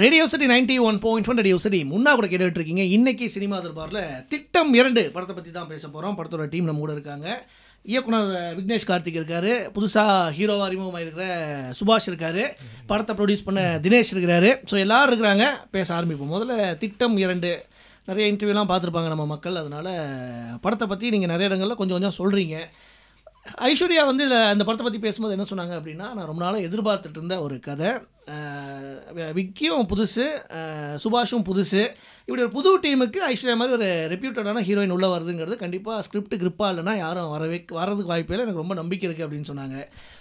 radio city ninety one point one radio city முன்னா கூட கேட்டுட்டு இருக்கீங்க இன்றைக்கி சினிமா தர்பாரில் திட்டம் இரண்டு படத்தை பற்றி தான் பேச போகிறோம் படத்தோட டீம் நம்ம கூட இருக்காங்க இயக்குனர் விக்னேஷ் கார்த்திக் இருக்கார் புதுசாக ஹீரோவாக அறிமுகமாக இருக்கிற சுபாஷ் இருக்கார் படத்தை ப்ரொடியூஸ் பண்ண தினேஷ் இருக்கிறாரு ஸோ எல்லோரும் இருக்கிறாங்க பேச ஆரம்பிப்போம் முதல்ல திட்டம் இரண்டு நிறைய இன்டர்வியூலாம் பார்த்துருப்பாங்க நம்ம மக்கள் அதனால் படத்தை பற்றி நீங்கள் நிறைய இடங்களில் கொஞ்சம் கொஞ்சம் சொல்கிறீங்க ஐஸ்வர்யா வந்து இந்த படத்தை பற்றி பேசும்போது என்ன சொன்னாங்க அப்படின்னா நான் ரொம்ப நாளாக எதிர்பார்த்துட்டு இருந்த ஒரு கதை விக்கியும் புதுசு சுபாஷும் புதுசு இப்படி ஒரு புது டீமுக்கு ஐஸ்வர்யா மாதிரி ஒரு ரெப்யூட்டடான ஹீரோயின் உள்ளே வருதுங்கிறது கண்டிப்பாக ஸ்கிரிப்ட் கிரிப்பாக இல்லைனா யாரும் வரவே வரதுக்கு வாய்ப்பே இல்லை எனக்கு ரொம்ப நம்பிக்கை இருக்குது அப்படின்னு சொன்னாங்க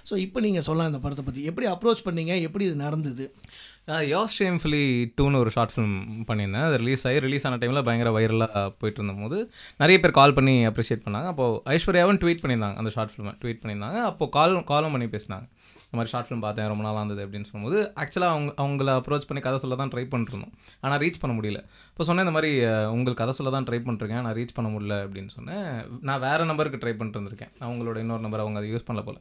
ஸோ இப்போ நீங்கள் சொல்லலாம் இந்த படத்தை பற்றி எப்படி அப்ரோச் பண்ணீங்க எப்படி இது நடந்தது யோஸ் ஷேம்ஃபிலி டூன்னு ஒரு ஷார்ட் ஃபிலிம் பண்ணியிருந்தேன் அது ரிலீஸ் ஆகி ரிலீஸ் ஆன டைமில் பயங்கர வைரலாக போயிட்டு இருந்தபோது நிறைய பேர் கால் பண்ணி அப்ரிஷியேட் பண்ணாங்க அப்போது ஐஸ்வர்யாவும் ட்வீட் பண்ணியிருந்தாங்க அந்த ஷார்ட் ஃபிலிமை ட்வீட் பண்ணியிருந்தாங்க அப்போது கால் காலும் பண்ணி பேசினாங்க இந்த மாதிரி ஷார்ட் ஃபிலிம் பார்த்தேன் ரொம்ப நாளாக இருந்தது அப்படின்னு சொல்லும்போது ஆக்சுவலாக அவங்க அவங்கள அப்ரோச் பண்ணி கதை சொல்ல தான் ட்ரை பண்ணிருந்தோம் ஆனால் ரீச் பண்ண முடியல இப்போ சொன்னேன் இந்த மாதிரி உங்களுக்கு கதை சொல்ல தான் ட்ரை பண்ணிருக்கேன் நான் ரீச் பண்ண முடியல அப்படின்னு சொன்னேன் நான் வேறு நம்பருக்கு ட்ரை பண்ணிட்டு இருந்திருக்கேன் அவங்களோட இன்னொரு நம்பர் அவங்க அதை யூஸ் பண்ணல போல்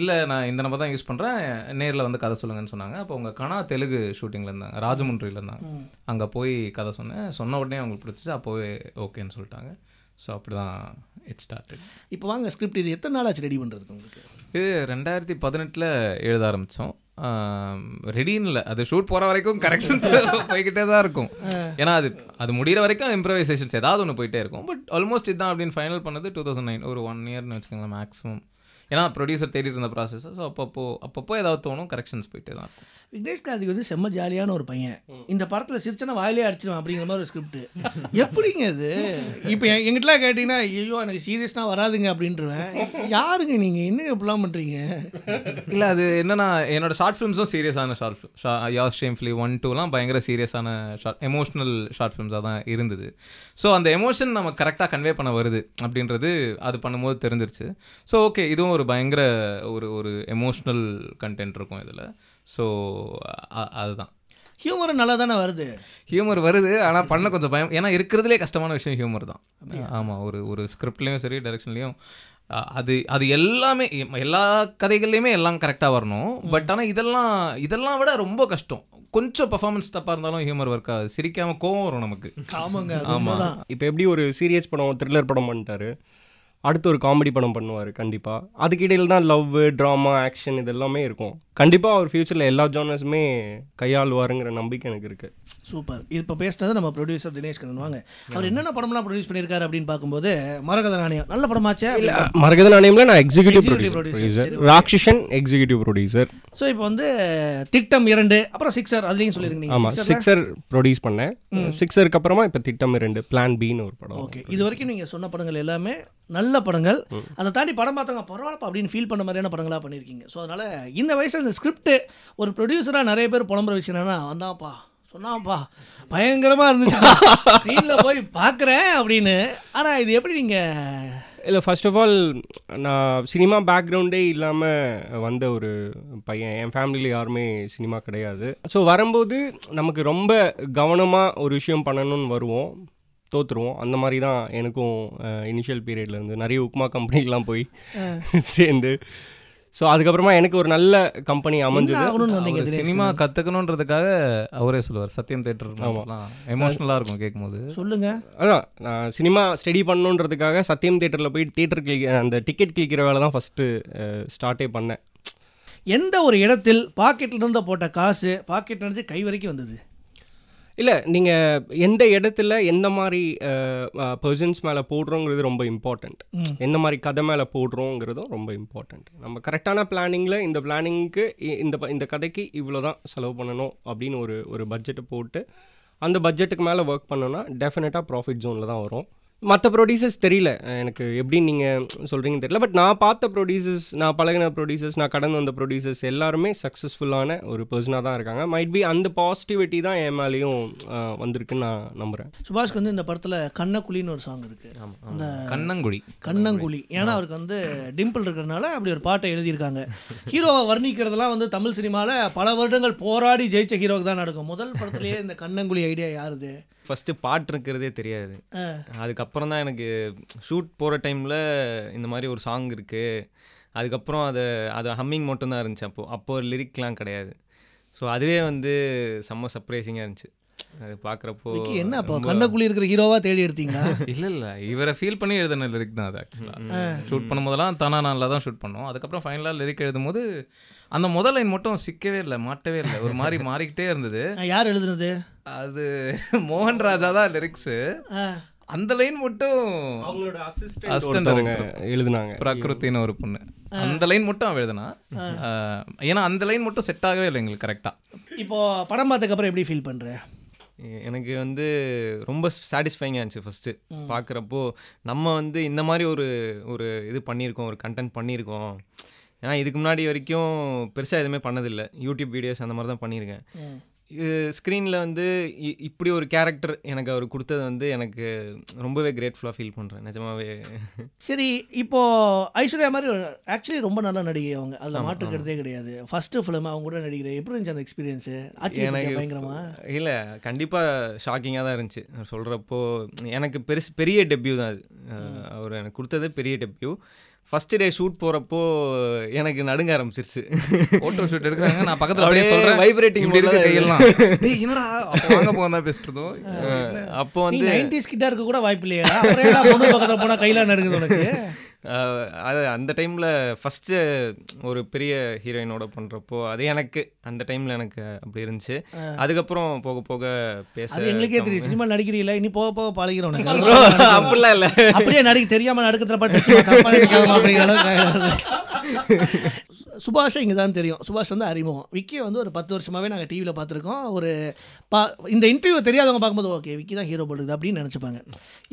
இல்லை நான் இந்த நம்பர் தான் யூஸ் பண்ணுறேன் நேரில் வந்து கதை சொல்லுங்கன்னு சொன்னாங்க அப்போ அவங்க கனா தெலுங்கு ஷூட்டிங்கில் இருந்தாங்க ராஜமுன்றியில் இருந்தாங்க அங்கே போய் கதை சொன்னேன் சொன்ன உடனே அவங்களுக்கு பிடிச்சிச்சு அப்போவே ஓகேன்னு சொல்லிட்டாங்க ஸோ அப்படி தான் இட் ஸ்டார்ட் இப்போ வாங்க ஸ்கிரிப்ட் இது எத்தனை நாளாச்சு ரெடி பண்ணுறதுக்கு உங்களுக்கு இது ரெண்டாயிரத்தி பதினெட்டில் எழுத ஆரம்பித்தோம் ரெடின்னு இல்லை அது ஷூட் போகிற வரைக்கும் கரெக்ஷன்ஸ் போய்கிட்டே தான் இருக்கும் ஏன்னா அது அது முடிகிற வரைக்கும் இம்ப்ரவைசேஷன்ஸ் ஏதாவது ஒன்று போயிட்டே இருக்கும் பட் ஆல்மோஸ்ட் இதுதான் அப்படின்னு ஃபைனல் பண்ணது டூ தௌசண்ட் நைன் ஒரு ஒன் இயர்னு வச்சுக்கோங்களேன் மேக்ஸிமம் ஏன்னா ப்ரொடியூசர் தேடிட்டு இருந்த ப்ராசஸ் ஸோ அப்பப்போ அப்பப்போ ஏதாவது தோணும் கரெக்ஷன்ஸ் போயிட்டு தான் விக்னேஷ் கார்த்திக் வந்து செம்ம ஜாலியான ஒரு பையன் இந்த படத்தில் சிரிச்சனா வாயிலே அடிச்சிடும் அப்படிங்கிற மாதிரி ஒரு ஸ்கிரிப்ட் எப்படிங்க இது இப்போ எங்கிட்டலாம் கேட்டிங்கன்னா ஐயோ எனக்கு சீரியஸ்னா வராதுங்க அப்படின்றவன் யாருங்க நீங்கள் என்ன இப்படிலாம் பண்ணுறீங்க இல்லை அது என்னன்னா என்னோட ஷார்ட் ஃபிலிம்ஸும் சீரியஸான ஷார்ட் யார் ஸ்ட்ரீம் ஃபிலி ஒன் டூலாம் பயங்கர சீரியஸான ஷார்ட் எமோஷனல் ஷார்ட் ஃபிலிம்ஸாக தான் இருந்தது ஸோ அந்த எமோஷன் நம்ம கரெக்டாக கன்வே பண்ண வருது அப்படின்றது அது பண்ணும்போது தெரிஞ்சிருச்சு ஸோ ஓகே இதுவும் ஒரு ஒரு பயங்கர ஒரு ஒரு எமோஷ்னல் கண்டென்ட் இருக்கும் இதில் ஸோ அதுதான் ஹியூமர் நல்லா தானே வருது ஹியூமர் வருது ஆனால் பண்ண கொஞ்சம் பயம் ஏன்னா இருக்கிறதுலே கஷ்டமான விஷயம் ஹியூமர் தான் ஆமாம் ஒரு ஒரு ஸ்கிரிப்ட்லேயும் சரி டைரக்ஷன்லேயும் அது அது எல்லாமே எல்லா கதைகள்லையுமே எல்லாம் கரெக்டாக வரணும் பட் ஆனால் இதெல்லாம் இதெல்லாம் விட ரொம்ப கஷ்டம் கொஞ்சம் பர்ஃபார்மன்ஸ் தப்பாக இருந்தாலும் ஹியூமர் ஒர்க் ஆகுது சிரிக்காமல் கோவம் வரும் நமக்கு ஆமாங்க ஆமாம் இப்போ எப்படி ஒரு சீரியஸ் படம் த்ரில்லர் படம் பண்ணிட்டாரு அடுத்து ஒரு காமெடி படம் பண்ணுவார் கண்டிப்பாக அதுக்கு இடையில் தான் லவ் ட்ராமா ஆக்ஷன் இதெல்லாமே இருக்கும் கண்டிப்பாக அவர் ஃப்யூச்சரில் எல்லா ஜோனர்ஸுமே கையாளுவாருங்கிற நம்பிக்கை எனக்கு இருக்குது சூப்பர் இப்போ பேசினது நம்ம ப்ரொடியூசர் தினேஷ் கண்ணன் வாங்க அவர் என்னென்ன படம்லாம் ப்ரொடியூஸ் பண்ணியிருக்காரு அப்படின்னு பார்க்கும்போது மரகத நாணயம் நல்ல படமாச்சே இல்லை மரகத நாணயம்ல நான் எக்ஸிக்யூட்டிவ் ப்ரொடியூசர் ராக்ஷிஷன் எக்ஸிகூட்டிவ் ப்ரொடியூசர் ஸோ இப்போ வந்து திட்டம் இரண்டு அப்புறம் சிக்ஸர் அதுலேயும் சொல்லியிருக்கீங்க ஆமாம் சிக்ஸர் ப்ரொடியூஸ் பண்ணேன் சிக்ஸருக்கு அப்புறமா இப்போ திட்டம் இரண்டு பிளான் பின்னு ஒரு படம் ஓகே இது வரைக்கும் நீங்கள் சொன்ன படங்கள் எல்லாமே நல்ல படங்கள் அதை தாண்டி படம் பார்த்தவங்க பரவாயில்ல அப்படின்னு ஃபீல் பண்ண மாதிரியான படங்களாக பண்ணியிருக்கீங்க ஸோ அதனால் இந்த வயசில் இந்த ஸ்கிரிப்ட்டு ஒரு ப்ரொடியூசராக நிறைய பேர் புலம்புற விஷயம் என்னென்னா வந்தாப்பா சொன்னாப்பா பயங்கரமாக இருந்துச்சு ஸ்க்ரீனில் போய் பார்க்குறேன் அப்படின்னு ஆனால் இது எப்படி நீங்கள் இல்லை ஃபர்ஸ்ட் ஆஃப் ஆல் நான் சினிமா பேக்ரவுண்டே இல்லாமல் வந்த ஒரு பையன் என் ஃபேமிலியில் யாருமே சினிமா கிடையாது ஸோ வரும்போது நமக்கு ரொம்ப கவனமாக ஒரு விஷயம் பண்ணணும்னு வருவோம் தோற்றுருவோம் அந்த மாதிரி தான் எனக்கும் இனிஷியல் பீரியட்லேருந்து நிறைய உப்மா கம்பெனிக்கெலாம் போய் சேர்ந்து ஸோ அதுக்கப்புறமா எனக்கு ஒரு நல்ல கம்பெனி அமைஞ்சது சினிமா கற்றுக்கணுன்றதுக்காக அவரே சொல்லுவார் சத்தியம் தேட்டர் எமோஷ்னலாக இருக்கும் கேட்கும்போது சொல்லுங்க அதான் நான் சினிமா ஸ்டடி பண்ணணுன்றதுக்காக சத்தியம் தேட்டரில் போய் தேட்டர் கிளிக்க அந்த டிக்கெட் கிளிக்கிற வேலை தான் ஃபஸ்ட்டு ஸ்டார்ட்டே பண்ணேன் எந்த ஒரு இடத்தில் பாக்கெட்டில் போட்ட காசு பாக்கெட்லேருந்து கை வரைக்கும் வந்தது இல்லை நீங்கள் எந்த இடத்துல எந்த மாதிரி பர்சன்ஸ் மேலே போடுறோங்கிறது ரொம்ப இம்பார்ட்டண்ட் எந்த மாதிரி கதை மேலே போடுறோங்கிறதும் ரொம்ப இம்பார்ட்டண்ட் நம்ம கரெக்டான பிளானிங்கில் இந்த பிளானிங்க்கு இந்த இந்த கதைக்கு இவ்வளோ தான் செலவு பண்ணணும் அப்படின்னு ஒரு ஒரு பட்ஜெட்டை போட்டு அந்த பட்ஜெட்டுக்கு மேலே ஒர்க் பண்ணோன்னா டெஃபினட்டாக ப்ராஃபிட் ஜோனில் தான் வரும் மற்ற ப்ரொடியூசர்ஸ் தெரியல எனக்கு எப்படின்னு நீங்கள் சொல்கிறீங்கன்னு தெரியல பட் நான் பார்த்த ப்ரொடியூசர்ஸ் நான் பழகின ப்ரொடியூசர்ஸ் நான் கடந்து வந்த ப்ரொடியூசர்ஸ் எல்லாருமே சக்ஸஸ்ஃபுல்லான ஒரு பர்சனாக தான் இருக்காங்க மைட் பி அந்த பாசிட்டிவிட்டி தான் என் மேலேயும் வந்திருக்குன்னு நான் நம்புகிறேன் சுபாஷ்க்கு வந்து இந்த படத்தில் கண்ணக்குழின்னு ஒரு சாங் இருக்குது அந்த கண்ணங்குழி கண்ணங்குழி ஏன்னா அவருக்கு வந்து டிம்பிள் இருக்கிறதுனால அப்படி ஒரு பாட்டை எழுதியிருக்காங்க ஹீரோவை வர்ணிக்கிறதெல்லாம் வந்து தமிழ் சினிமாவில் பல வருடங்கள் போராடி ஜெயிச்ச ஹீரோவுக்கு தான் நடக்கும் முதல் படத்துலேயே இந்த கண்ணங்குழி ஐடியா யாருது ஃபஸ்ட்டு பாட்டு இருக்கிறதே தெரியாது அதுக்கப்புறம் தான் எனக்கு ஷூட் போகிற டைமில் இந்த மாதிரி ஒரு சாங் இருக்குது அதுக்கப்புறம் அதை அது ஹம்மிங் மட்டும்தான் இருந்துச்சு அப்போது அப்போது ஒரு லிரிக்லாம் கிடையாது ஸோ அதுவே வந்து செம்ம சர்ப்ரைசிங்காக இருந்துச்சு அது பார்க்குறப்போ என்ன அப்போ கண்ணக்குள்ளி இருக்கிற ஹீரோவா தேடி எடுத்தீங்க இல்லை இல்லை இவரை ஃபீல் பண்ணி எழுதின லிரிக் தான் அது ஆக்சுவலாக ஷூட் பண்ணும்போதெல்லாம் தானா நல்லா தான் ஷூட் பண்ணோம் அதுக்கப்புறம் ஃபைனலாக லிரிக் எழுதும் போது அந்த முதல் லைன் மட்டும் சிக்கவே இல்லை மாட்டவே இல்லை ஒரு மாதிரி மாறிக்கிட்டே இருந்தது யார் எழுதுனது அது மோகன் ராஜா தான் லிரிக்ஸு அந்த லைன் மட்டும் அவங்களோட அசிஸ்டன்ட் எழுதுனாங்க பிரகிருத்தின்னு ஒரு பொண்ணு அந்த லைன் மட்டும் அவன் எழுதுனா ஏன்னா அந்த லைன் மட்டும் செட் ஆகவே இல்லை எங்களுக்கு கரெக்டாக இப்போ படம் பார்த்ததுக்கப்புறம் எப்படி ஃபீல் பண்ணுறேன் எனக்கு வந்து ரொம்ப சாட்டிஸ்ஃபைங்காக இருந்துச்சு ஃபஸ்ட்டு பார்க்குறப்போ நம்ம வந்து இந்த மாதிரி ஒரு ஒரு இது பண்ணியிருக்கோம் ஒரு கண்டென்ட் பண்ணியிருக்கோம் ஏன்னா இதுக்கு முன்னாடி வரைக்கும் பெருசாக எதுவுமே பண்ணதில்லை யூடியூப் வீடியோஸ் அந்த மாதிரி தான் பண்ணியிருக்கேன் ஸ்க்ரீனில் வந்து இப்படி ஒரு கேரக்டர் எனக்கு அவர் கொடுத்தது வந்து எனக்கு ரொம்பவே கிரேட்ஃபுல்லாக ஃபீல் பண்ணுறேன் நிஜமாவே சரி இப்போது ஐஸ்வர்யா மாதிரி ஆக்சுவலி ரொம்ப நல்ல நடிகை அவங்க அதில் மாற்றுக்கிறதே கிடையாது ஃபஸ்ட்டு ஃபிலிம் அவங்க கூட நடிக்கிற எப்படி இருந்துச்சு அந்த எக்ஸ்பீரியன்ஸு எனக்கு பயங்கரமாக இல்லை கண்டிப்பாக ஷாக்கிங்காக தான் இருந்துச்சு நான் சொல்கிறப்போ எனக்கு பெருசு பெரிய டெப்யூ தான் அது அவர் எனக்கு கொடுத்தது பெரிய டெப்யூ ஃபஸ்ட்டு டே ஷூட் போகிறப்போ எனக்கு நடுங்க ஆரம்பிச்சிருச்சு ஃபோட்டோ ஷூட் எடுக்கிறாங்க நான் பக்கத்தில் அப்படியே சொல்கிறேன் வைப்ரேட்டிங் இப்படி இருக்க கையெல்லாம் என்னடா வாங்க பேசிட்டு இருந்தோம் அப்போ வந்து நைன்டிஸ் கிட்டா இருக்க கூட வாய்ப்பு இல்லையா பக்கத்தில் போனால் கையில் நடுங்குது உனக்கு அது அந்த டைமில் ஃபஸ்ட்டு ஒரு பெரிய ஹீரோயினோட பண்ணுறப்போ அது எனக்கு அந்த டைமில் எனக்கு அப்படி இருந்துச்சு அதுக்கப்புறம் போக போக பேச எங்களுக்கே தெரியும் சினிமா நடிக்கிறீங்களா இனி போக போக பழகிறோம் அப்படிலாம் இல்லை அப்படியே நடிக்க தெரியாமல் நடக்கிறத பட்டு சுபாஷை இங்கே தான் தெரியும் சுபாஷ் வந்து அறிமுகம் விக்கி வந்து ஒரு பத்து வருஷமாகவே நாங்கள் டிவியில் பார்த்துருக்கோம் ஒரு பா இந்த இன்டர்வியூ தெரியாதவங்க பார்க்கும்போது ஓகே விக்கி தான் ஹீரோ போடுது அப்படின்னு நினச்சிப்பாங்க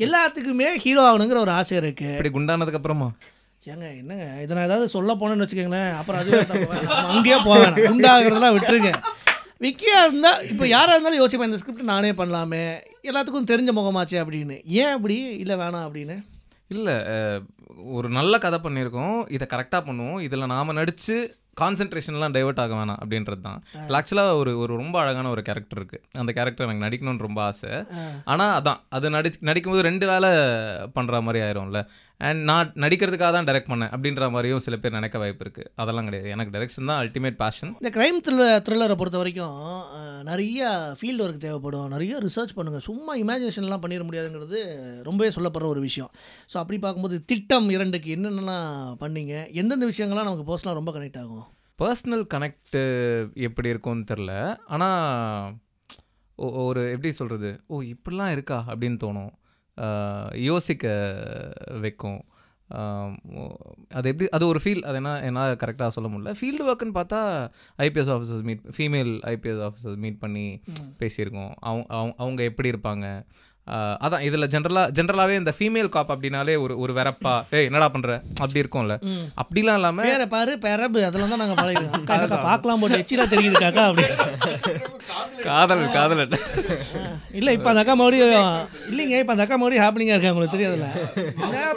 எல்லாத்துக்குமே ஹீரோ ஆகணுங்கிற ஒரு ஆசை இருக்குது இப்படி குண்டானதுக்கப்புறமா ஏங்க என்னங்க இதை நான் ஏதாவது சொல்ல போனேன்னு வச்சுக்கோங்களேன் அப்புறம் அது அங்கேயே போவேன் குண்டாகிறதெல்லாம் விட்டுருங்க விக்கியாக இருந்தால் இப்போ யாராக இருந்தாலும் யோசிப்பேன் இந்த ஸ்கிரிப்ட் நானே பண்ணலாமே எல்லாத்துக்கும் தெரிஞ்ச முகமாச்சே அப்படின்னு ஏன் அப்படி இல்லை வேணாம் அப்படின்னு இல்லை ஒரு நல்ல கதை பண்ணியிருக்கோம் இதை கரெக்டாக பண்ணுவோம் இதில் நாம் நடித்து கான்சென்ட்ரேஷன்லாம் டைவெர்ட் ஆக வேணாம் அப்படின்றது தான் ஆக்சுவலாக ஒரு ஒரு ரொம்ப அழகான ஒரு கேரக்டர் இருக்குது அந்த கேரக்டர் எனக்கு நடிக்கணும்னு ரொம்ப ஆசை ஆனால் அதான் அது நடி நடிக்கும்போது ரெண்டு வேலை பண்ணுற மாதிரி ஆயிரும்ல அண்ட் நான் நடிக்கிறதுக்காக தான் டைரக்ட் பண்ணேன் அப்படின்ற மாதிரியும் சில பேர் நினைக்க வாய்ப்பு இருக்குது அதெல்லாம் கிடையாது எனக்கு டைரக்ஷன் தான் அல்டிமேட் பேஷன் இந்த க்ரைம் த்ரில்லர் த்ரில்லரை பொறுத்த வரைக்கும் நிறைய ஃபீல்டு ஒர்க் தேவைப்படும் நிறைய ரிசர்ச் பண்ணுங்கள் சும்மா இமேஜினேஷன்லாம் பண்ணிட முடியாதுங்கிறது ரொம்பவே சொல்லப்படுற ஒரு விஷயம் ஸோ அப்படி பார்க்கும்போது திட்டம் இரண்டுக்கு என்னென்னலாம் பண்ணீங்க எந்தெந்த விஷயங்கள்லாம் நமக்கு பர்சனலாக ரொம்ப கனெக்ட் ஆகும் பர்சனல் கனெக்ட் எப்படி இருக்கும்னு தெரில ஆனால் ஒரு எப்படி சொல்கிறது ஓ இப்படிலாம் இருக்கா அப்படின்னு தோணும் யோசிக்க வைக்கும் அது எப்படி அது ஒரு ஃபீல் அது என்ன என்ன கரெக்டாக சொல்ல முடியல ஃபீல்டு ஒர்க்குன்னு பார்த்தா IPS officers meet female IPS officers meet பண்ணி பேசியிருக்கோம் அவங்க அவங்க எப்படி இருப்பாங்க அதான் இதுல ஜென்ரலா ஜென்ரலாவே இந்த ஃபீமேல் காப் அப்படின்னாலே ஒரு ஒரு வெறப்பா ஏய் என்னடா பண்ற அப்படி இருக்கும்ல அப்படிலாம் இல்லாம வேற பாரு பெரபு அதெல்லாம் தான் நாங்க பழகிறோம் பார்க்கலாம் போட்டு எச்சிலா தெரியுது காக்கா அப்படி காதல் காதல் இல்ல இப்ப அந்த அக்கா மறுபடியும் இல்லைங்க இப்ப அந்த அக்கா மறுபடியும் ஹாப்பனிங்கா இருக்கு உங்களுக்கு தெரியாதுல்ல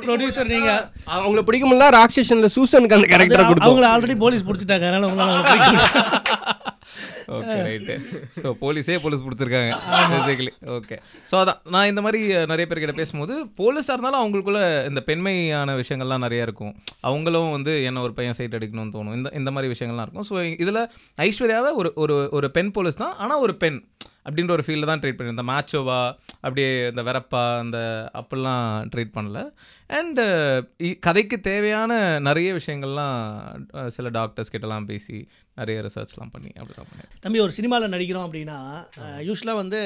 ப்ரொடியூசர் நீங்க அவங்கள பிடிக்கும்ல ராக்ஷேஷன்ல சூசனுக்கு அந்த கேரக்டர் கொடுத்து அவங்களை ஆல்ரெடி போலீஸ் பிடிச்சிட்டாங்க அதனால உங்களால ஓகே ரைட்டு ஸோ போலீஸே போலீஸ் பிடிச்சிருக்காங்க பேசிக்கலி ஓகே ஸோ அதான் நான் இந்த மாதிரி நிறைய பேர்கிட்ட பேசும்போது போலீஸாக இருந்தாலும் அவங்களுக்குள்ள இந்த பெண்மையான விஷயங்கள்லாம் நிறையா இருக்கும் அவங்களும் வந்து என்ன ஒரு பையன் சைட் அடிக்கணும்னு தோணும் இந்த இந்த மாதிரி விஷயங்கள்லாம் இருக்கும் ஸோ இதில் ஐஸ்வர்யாவை ஒரு ஒரு ஒரு பெண் போலீஸ் தான் ஆனால் ஒரு பெண் அப்படின்ற ஒரு ஃபீல்டில் தான் ட்ரீட் பண்ணியிருந்தேன் மேட்சோவா அப்படியே இந்த வெறப்பா அந்த அப்பெல்லாம் ட்ரீட் பண்ணல அண்டு கதைக்கு தேவையான நிறைய விஷயங்கள்லாம் சில டாக்டர்ஸ் கிட்டலாம் பேசி நிறைய ரிசர்ச்லாம் பண்ணி தான் பண்ணி தம்பி ஒரு சினிமாவில் நடிக்கிறோம் அப்படின்னா யூஸ்வலாக வந்து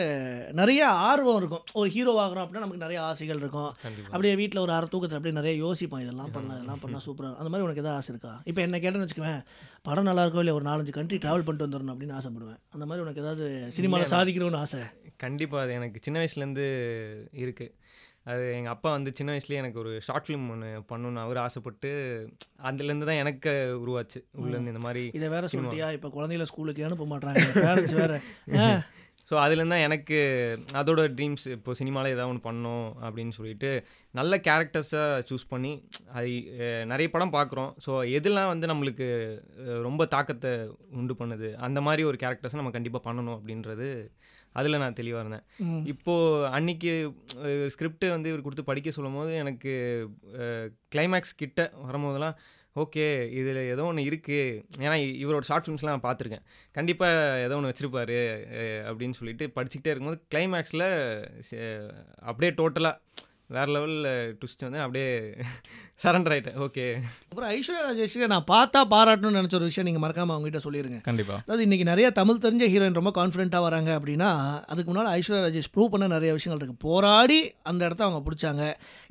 நிறைய ஆர்வம் இருக்கும் ஒரு ஹீரோ ஆகிறோம் அப்படின்னா நமக்கு நிறைய ஆசைகள் இருக்கும் அப்படியே வீட்டில் ஒரு அற தூக்கத்தில் அப்படியே நிறைய யோசிப்போம் இதெல்லாம் பண்ணலாம் இதெல்லாம் பண்ணால் சூப்பராக அந்த மாதிரி உனக்கு எதாவது ஆசை இருக்கா இப்போ என்ன கேட்டேன்னு வச்சுக்கவேன் படம் நல்லா இருக்கோ இல்லை ஒரு நாலஞ்சு கண்ட்ரி ட்ராவல் பண்ணிட்டு வந்துடணும் அப்படின்னு ஆசைப்படுவேன் அந்த மாதிரி உனக்கு ஏதாவது சினிமாவில் சாதி சாதிக்கணும்னு ஆசை கண்டிப்பாக அது எனக்கு சின்ன வயசுலேருந்து இருக்குது அது எங்கள் அப்பா வந்து சின்ன வயசுலேயே எனக்கு ஒரு ஷார்ட் ஃபிலிம் ஒன்று பண்ணணும்னு அவர் ஆசைப்பட்டு அதுலேருந்து தான் எனக்கு உருவாச்சு உள்ளேருந்து இந்த மாதிரி இதை வேற சொல்லியா இப்போ குழந்தைகள ஸ்கூலுக்கு அனுப்ப மாட்டேறாங்க பேரண்ட்ஸ் வேறு ஸோ அதுலேருந்து தான் எனக்கு அதோட ட்ரீம்ஸ் இப்போ சினிமாவில் ஏதாவது ஒன்று பண்ணோம் அப்படின்னு சொல்லிட்டு நல்ல கேரக்டர்ஸை சூஸ் பண்ணி அது நிறைய படம் பார்க்குறோம் ஸோ எதுலாம் வந்து நம்மளுக்கு ரொம்ப தாக்கத்தை உண்டு பண்ணுது அந்த மாதிரி ஒரு கேரக்டர்ஸை நம்ம கண்டிப்பாக பண்ணணும் அப்படின்றது அதில் நான் தெளிவாக இருந்தேன் இப்போது அன்னைக்கு ஸ்கிரிப்டை வந்து இவர் கொடுத்து படிக்க சொல்லும் போது எனக்கு கிளைமேக்ஸ் கிட்ட வரும்போதெல்லாம் ஓகே இதில் ஏதோ ஒன்று இருக்குது ஏன்னா இவரோட ஷார்ட் ஃபிலிம்ஸ்லாம் நான் பார்த்துருக்கேன் கண்டிப்பாக ஏதோ ஒன்று வச்சுருப்பாரு அப்படின்னு சொல்லிட்டு படிச்சுக்கிட்டே இருக்கும்போது கிளைமேக்ஸில் அப்படியே டோட்டலாக வேறு லெவலில் ட்விஸ்ட் வந்து அப்படியே சரண்டர் ஆகிட்டேன் ஓகே அப்புறம் ஐஸ்வர்யா ராஜேஷ்க்கு நான் பார்த்தா பாராட்டணும்னு நினச்ச ஒரு விஷயம் நீங்கள் மறக்காமல் அவங்ககிட்ட சொல்லிடுங்க கண்டிப்பாக அதாவது இன்றைக்கி நிறைய தமிழ் தெரிஞ்ச ஹீரோயின் ரொம்ப கான்ஃபிடென்ட்டாக வராங்க அப்படின்னா அதுக்கு முன்னால் ஐஸ்வர்யா ராஜேஷ் ப்ரூவ் பண்ண நிறைய விஷயங்கள் இருக்குது போராடி அந்த இடத்த அவங்க பிடிச்சாங்க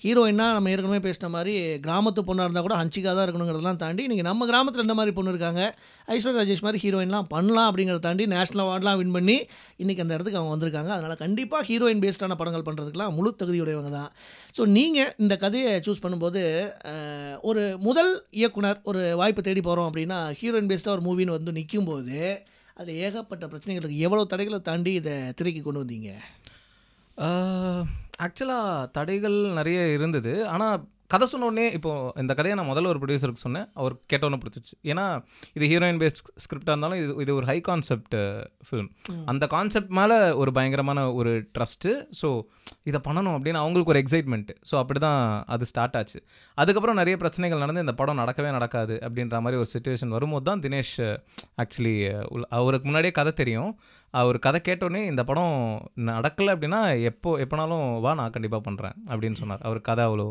ஹீரோயின்னா நம்ம ஏற்கனவே பேசின மாதிரி கிராமத்து பொண்ணாக இருந்தால் கூட ஹஞ்சிக்காக தான் இருக்கணுங்கிறதெல்லாம் தாண்டி இன்றைக்கி நம்ம கிராமத்தில் இந்த மாதிரி பொண்ணு இருக்காங்க ஐஸ்வர்யா ராஜேஷ் மாதிரி ஹீரோயின்லாம் பண்ணலாம் அப்படிங்கிறத தாண்டி நேஷனல் அவார்ட்லாம் வின் பண்ணி இன்றைக்கி அந்த இடத்துக்கு அவங்க வந்திருக்காங்க அதனால் கண்டிப்பாக ஹீரோயின் பேஸ்டான படங்கள் பண்ணுறதுக்குலாம் முழு தகுதியுடையவங்க தான் ஸோ நீங்கள் இந்த கதையை சூஸ் பண்ணும்போது ஒரு முதல் இயக்குனர் ஒரு வாய்ப்பு தேடி போகிறோம் அப்படின்னா ஹீரோயின் பேஸ்டாக ஒரு மூவின்னு வந்து நிற்கும் போது அதில் ஏகப்பட்ட பிரச்சனைகளுக்கு எவ்வளோ தடைகளை தாண்டி இதை திரைக்கு கொண்டு வந்தீங்க ஆக்சுவலாக தடைகள் நிறைய இருந்தது ஆனால் கதை சொன்னோடனே இப்போ இந்த கதையை நான் முதல்ல ஒரு ப்ரொடியூசருக்கு சொன்னேன் அவர் கேட்டோன்னு பிடிச்சிச்சு ஏன்னா இது ஹீரோயின் பேஸ்ட் ஸ்கிரிப்டாக இருந்தாலும் இது இது ஒரு ஹை கான்செப்ட் ஃபிலிம் அந்த கான்செப்ட் மேலே ஒரு பயங்கரமான ஒரு ட்ரஸ்ட்டு ஸோ இதை பண்ணணும் அப்படின்னு அவங்களுக்கு ஒரு எக்ஸைட்மெண்ட்டு ஸோ அப்படி தான் அது ஸ்டார்ட் ஆச்சு அதுக்கப்புறம் நிறைய பிரச்சனைகள் நடந்து இந்த படம் நடக்கவே நடக்காது அப்படின்ற மாதிரி ஒரு சுச்சுவேஷன் வரும்போது தான் தினேஷ் ஆக்சுவலி அவருக்கு முன்னாடியே கதை தெரியும் அவர் கதை கேட்டோடனே இந்த படம் நடக்கலை அப்படின்னா எப்போ எப்போனாலும் வா நான் கண்டிப்பாக பண்ணுறேன் அப்படின்னு சொன்னார் அவர் கதை அவ்வளோ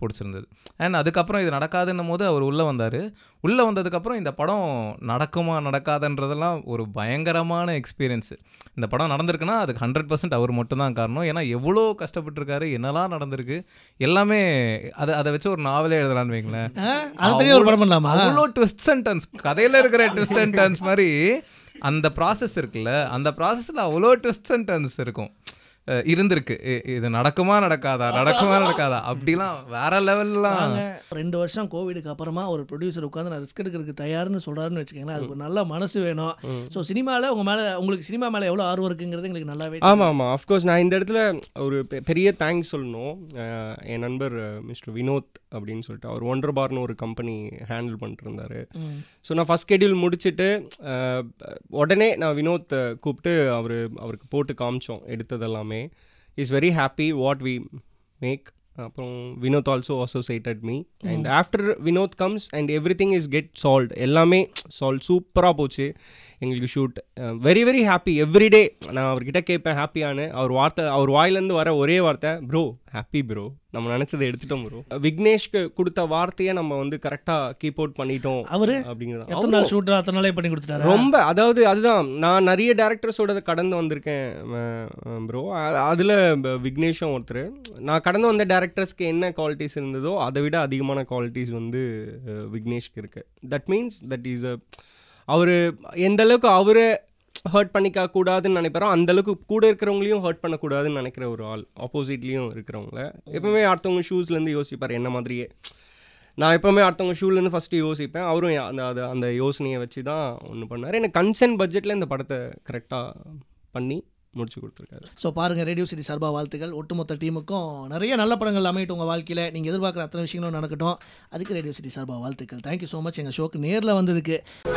பிடிச்சிருந்தது அண்ட் அதுக்கப்புறம் இது நடக்காதுன்னும் போது அவர் உள்ளே வந்தார் உள்ளே வந்ததுக்கப்புறம் இந்த படம் நடக்குமா நடக்காதுன்றதெல்லாம் ஒரு பயங்கரமான எக்ஸ்பீரியன்ஸு இந்த படம் நடந்திருக்குன்னா அதுக்கு ஹண்ட்ரட் பர்சன்ட் அவர் மட்டும்தான் காரணம் ஏன்னா எவ்வளோ கஷ்டப்பட்டுருக்காரு என்னெல்லாம் நடந்திருக்கு எல்லாமே அதை அதை வச்சு ஒரு நாவலே எழுதலான்னு வைங்களேன் அவ்வளோ ட்விஸ்ட் அண்ட் கதையில் இருக்கிற ட்விஸ்ட் அண்ட் மாதிரி அந்த ப்ராசஸ் இருக்குல்ல அந்த ப்ராசஸில் அவ்வளோ ட்விஸ்ட் அண்ட் டர்ன்ஸ் இருக்கும் இருந்திருக்கு இது நடக்குமா நடக்காதா நடக்குமா நடக்காதா அப்படிலாம் வேற லெவல்லாம் ரெண்டு வருஷம் கோவிடுக்கு அப்புறமா ஒரு ப்ரொடியூசர் உட்காந்து நான் ரிஸ்க் எடுக்கிறதுக்கு தயார்னு சொல்றாருன்னு வச்சுக்கோங்களேன் அதுக்கு நல்ல மனசு வேணும் ஸோ சினிமாவில் உங்க மேல உங்களுக்கு சினிமா மேல எவ்வளோ ஆர்வம் இருக்குங்கிறது எங்களுக்கு நல்லாவே ஆமாம் ஆமாம் அஃப்கோர்ஸ் நான் இந்த இடத்துல ஒரு பெரிய தேங்க்ஸ் சொல்லணும் என் நண்பர் மிஸ்டர் வினோத் அப்படின்னு சொல்லிட்டு அவர் ஒன்றரை பார்னு ஒரு கம்பெனி ஹேண்டில் பண்ணிட்டு ஸோ நான் ஃபஸ்ட் ஷெடியூல் முடிச்சுட்டு உடனே நான் வினோத் கூப்பிட்டு அவர் அவருக்கு போட்டு காமிச்சோம் எடுத்தது எல்லாமே is very happy what we make அப்புறம் Vinod also associate at me and after Vinod comes and everything is get solve எல்லாமே சால்வ் சூப்பராக போச்சு எங்களுக்கு shoot very very happy everyday நான் அவர்கிட்ட கேட்பேன் ஹாப்பியானு அவர் வார்த்தை அவர் வாயிலேருந்து வர ஒரே வார்த்தை ப்ரோ ஹாப்பி ப்ரோ நம்ம நினச்சதை எடுத்துட்டோம் ப்ரோ விக்னேஷ்க்கு கொடுத்த வார்த்தையை நம்ம வந்து கரெக்டாக கீப் அவுட் பண்ணிட்டோம் அவர் அப்படிங்கிறது அத்தனை நாளே பண்ணி கொடுத்துட்டாரு ரொம்ப அதாவது அதுதான் நான் நிறைய டேரக்டர்ஸோட கடந்து வந்திருக்கேன் ப்ரோ அதில் விக்னேஷும் ஒருத்தர் நான் கடந்து வந்த டேரக்டர் கேரக்டர்ஸ்க்கு என்ன குவாலிட்டிஸ் இருந்ததோ அதை விட அதிகமான குவாலிட்டிஸ் வந்து விக்னேஷ்க்கு இருக்குது that means that is a அவர் எந்த அளவுக்கு அவரை ஹர்ட் பண்ணிக்க கூடாதுன்னு நினைப்பாரோ அந்தளவுக்கு கூட இருக்கிறவங்களையும் ஹர்ட் பண்ணக்கூடாதுன்னு நினைக்கிற ஒரு ஆள் ஆப்போசிட்லேயும் இருக்கிறவங்கள எப்பவுமே அடுத்தவங்க ஷூஸ்லேருந்து யோசிப்பார் என்ன மாதிரியே நான் எப்போவுமே அடுத்தவங்க ஷூலேருந்து ஃபஸ்ட்டு யோசிப்பேன் அவரும் அந்த அது அந்த யோசனையை வச்சு தான் ஒன்று பண்ணார் எனக்கு கன்சர்ன் பட்ஜெட்டில் இந்த படத்தை கரெக்டாக பண்ணி முடிச்சு கொடுத்துருக்காரு ஸோ பாருங்கள் ரேடியோ சிட்டி சார்பாக வாழ்த்துக்கள் ஒட்டுமொத்த டீமுக்கும் நிறைய நல்ல படங்கள் அமையட்டும் உங்கள் வாழ்க்கையில் நீங்கள் எதிர்பார்க்குற அத்தனை விஷயங்களும் நடக்கட்டும் அதுக்கு ரேடியோ சிட்டி சார்பாக வாழ்த்துக்கள் தேங்க்யூ ஸோ மச் எங்கள் ஷோக்கு நேரில் வந்ததுக்கு